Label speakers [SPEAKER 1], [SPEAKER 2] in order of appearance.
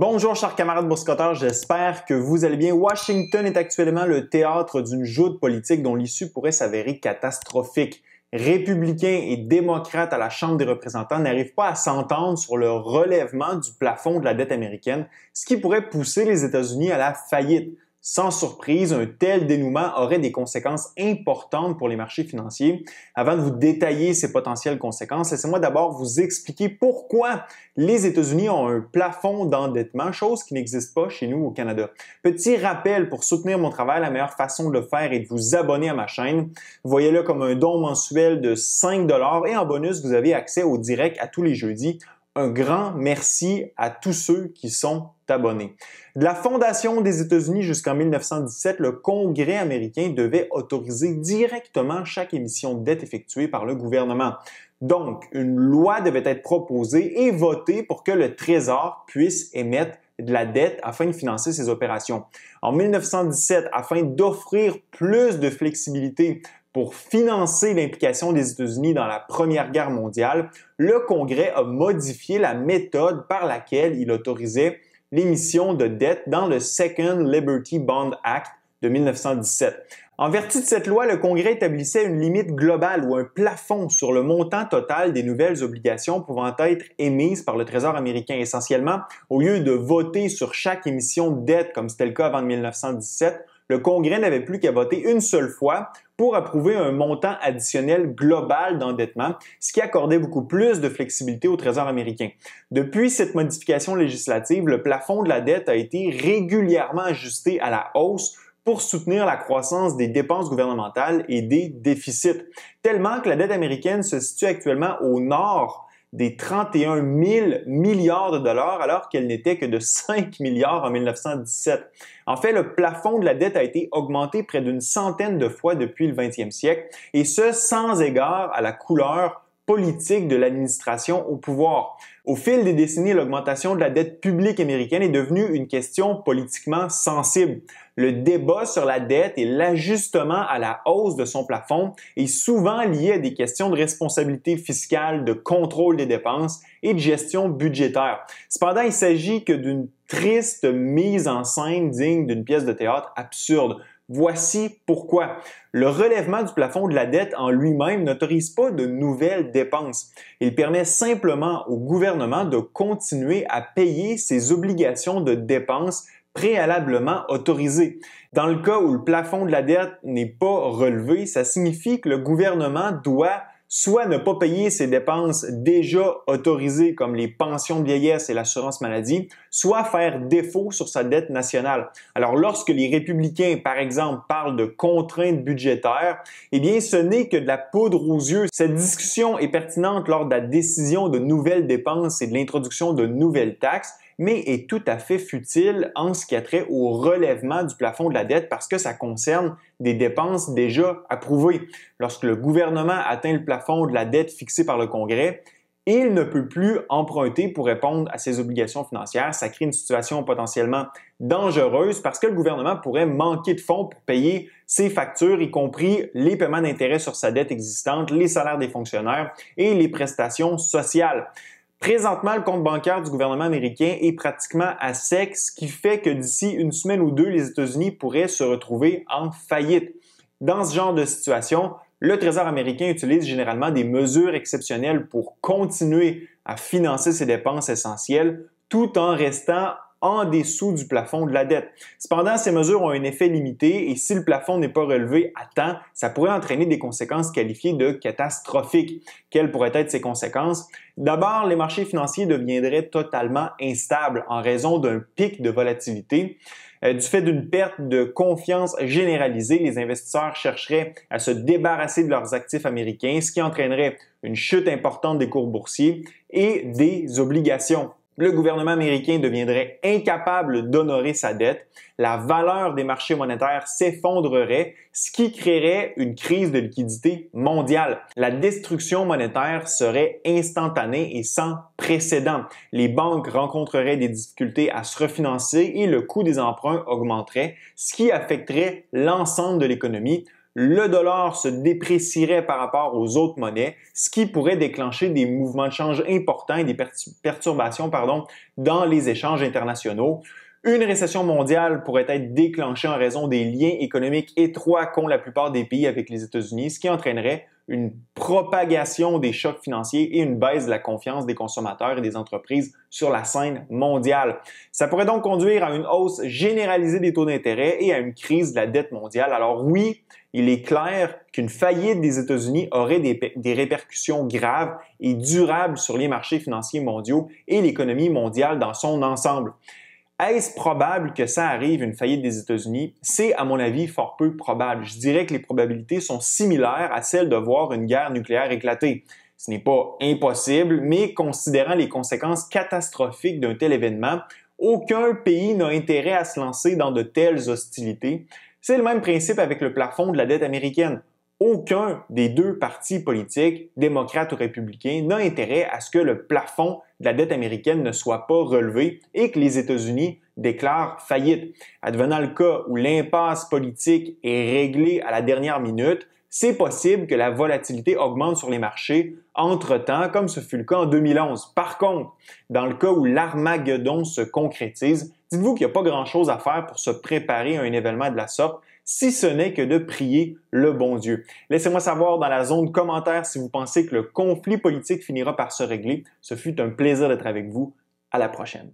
[SPEAKER 1] Bonjour chers camarades bourscoteurs, j'espère que vous allez bien. Washington est actuellement le théâtre d'une joute politique dont l'issue pourrait s'avérer catastrophique. Républicains et démocrates à la Chambre des représentants n'arrivent pas à s'entendre sur le relèvement du plafond de la dette américaine, ce qui pourrait pousser les États-Unis à la faillite. Sans surprise, un tel dénouement aurait des conséquences importantes pour les marchés financiers. Avant de vous détailler ces potentielles conséquences, laissez-moi d'abord vous expliquer pourquoi les États-Unis ont un plafond d'endettement, chose qui n'existe pas chez nous au Canada. Petit rappel, pour soutenir mon travail, la meilleure façon de le faire est de vous abonner à ma chaîne. Voyez-le comme un don mensuel de 5 et en bonus, vous avez accès au direct à tous les jeudis. Un grand merci à tous ceux qui sont abonnés. De la fondation des États-Unis jusqu'en 1917, le Congrès américain devait autoriser directement chaque émission de dette effectuée par le gouvernement. Donc, une loi devait être proposée et votée pour que le Trésor puisse émettre de la dette afin de financer ses opérations. En 1917, afin d'offrir plus de flexibilité pour financer l'implication des États-Unis dans la Première Guerre mondiale, le Congrès a modifié la méthode par laquelle il autorisait l'émission de dette dans le Second Liberty Bond Act de 1917. En vertu de cette loi, le Congrès établissait une limite globale ou un plafond sur le montant total des nouvelles obligations pouvant être émises par le Trésor américain. Essentiellement, au lieu de voter sur chaque émission de dette comme c'était le cas avant 1917, le Congrès n'avait plus qu'à voter une seule fois pour approuver un montant additionnel global d'endettement, ce qui accordait beaucoup plus de flexibilité au Trésor américain. Depuis cette modification législative, le plafond de la dette a été régulièrement ajusté à la hausse pour soutenir la croissance des dépenses gouvernementales et des déficits, tellement que la dette américaine se situe actuellement au nord des 31 000 milliards de dollars alors qu'elle n'était que de 5 milliards en 1917. En fait, le plafond de la dette a été augmenté près d'une centaine de fois depuis le 20e siècle, et ce sans égard à la couleur politique de l'administration au pouvoir. Au fil des décennies, l'augmentation de la dette publique américaine est devenue une question politiquement sensible. Le débat sur la dette et l'ajustement à la hausse de son plafond est souvent lié à des questions de responsabilité fiscale, de contrôle des dépenses et de gestion budgétaire. Cependant, il s'agit que d'une triste mise en scène digne d'une pièce de théâtre absurde. Voici pourquoi. Le relèvement du plafond de la dette en lui-même n'autorise pas de nouvelles dépenses. Il permet simplement au gouvernement de continuer à payer ses obligations de dépenses préalablement autorisées. Dans le cas où le plafond de la dette n'est pas relevé, ça signifie que le gouvernement doit soit ne pas payer ses dépenses déjà autorisées comme les pensions de vieillesse et l'assurance maladie, soit faire défaut sur sa dette nationale. Alors lorsque les républicains, par exemple, parlent de contraintes budgétaires, eh bien ce n'est que de la poudre aux yeux. Cette discussion est pertinente lors de la décision de nouvelles dépenses et de l'introduction de nouvelles taxes, mais est tout à fait futile en ce qui a trait au relèvement du plafond de la dette parce que ça concerne des dépenses déjà approuvées. Lorsque le gouvernement atteint le plafond de la dette fixé par le Congrès, il ne peut plus emprunter pour répondre à ses obligations financières. Ça crée une situation potentiellement dangereuse parce que le gouvernement pourrait manquer de fonds pour payer ses factures, y compris les paiements d'intérêt sur sa dette existante, les salaires des fonctionnaires et les prestations sociales. Présentement, le compte bancaire du gouvernement américain est pratiquement à sec, ce qui fait que d'ici une semaine ou deux, les États-Unis pourraient se retrouver en faillite. Dans ce genre de situation, le Trésor américain utilise généralement des mesures exceptionnelles pour continuer à financer ses dépenses essentielles tout en restant en dessous du plafond de la dette. Cependant, ces mesures ont un effet limité et si le plafond n'est pas relevé à temps, ça pourrait entraîner des conséquences qualifiées de catastrophiques. Quelles pourraient être ces conséquences? D'abord, les marchés financiers deviendraient totalement instables en raison d'un pic de volatilité. Euh, du fait d'une perte de confiance généralisée, les investisseurs chercheraient à se débarrasser de leurs actifs américains, ce qui entraînerait une chute importante des cours boursiers et des obligations le gouvernement américain deviendrait incapable d'honorer sa dette, la valeur des marchés monétaires s'effondrerait, ce qui créerait une crise de liquidité mondiale. La destruction monétaire serait instantanée et sans précédent. Les banques rencontreraient des difficultés à se refinancer et le coût des emprunts augmenterait, ce qui affecterait l'ensemble de l'économie le dollar se déprécierait par rapport aux autres monnaies, ce qui pourrait déclencher des mouvements de change importants et des perturbations pardon, dans les échanges internationaux. Une récession mondiale pourrait être déclenchée en raison des liens économiques étroits qu'ont la plupart des pays avec les États-Unis, ce qui entraînerait une propagation des chocs financiers et une baisse de la confiance des consommateurs et des entreprises sur la scène mondiale. Ça pourrait donc conduire à une hausse généralisée des taux d'intérêt et à une crise de la dette mondiale. Alors oui, il est clair qu'une faillite des États-Unis aurait des, répercussions graves et durables sur les marchés financiers mondiaux et l'économie mondiale dans son ensemble. Est-ce probable que ça arrive, une faillite des États-Unis? C'est, à mon avis, fort peu probable. Je dirais que les probabilités sont similaires à celles de voir une guerre nucléaire éclater. Ce n'est pas impossible, mais considérant les conséquences catastrophiques d'un tel événement, aucun pays n'a intérêt à se lancer dans de telles hostilités, c'est le même principe avec le plafond de la dette américaine. Aucun des deux partis politiques, démocrates ou républicains, n'a intérêt à ce que le plafond de la dette américaine ne soit pas relevé et que les États-Unis déclarent faillite. Advenant le cas où l'impasse politique est réglée à la dernière minute, c'est possible que la volatilité augmente sur les marchés entre-temps, comme ce fut le cas en 2011. Par contre, dans le cas où l'Armageddon se concrétise, Dites-vous qu'il n'y a pas grand-chose à faire pour se préparer à un événement de la sorte, si ce n'est que de prier le bon Dieu. Laissez-moi savoir dans la zone commentaire si vous pensez que le conflit politique finira par se régler. Ce fut un plaisir d'être avec vous. À la prochaine.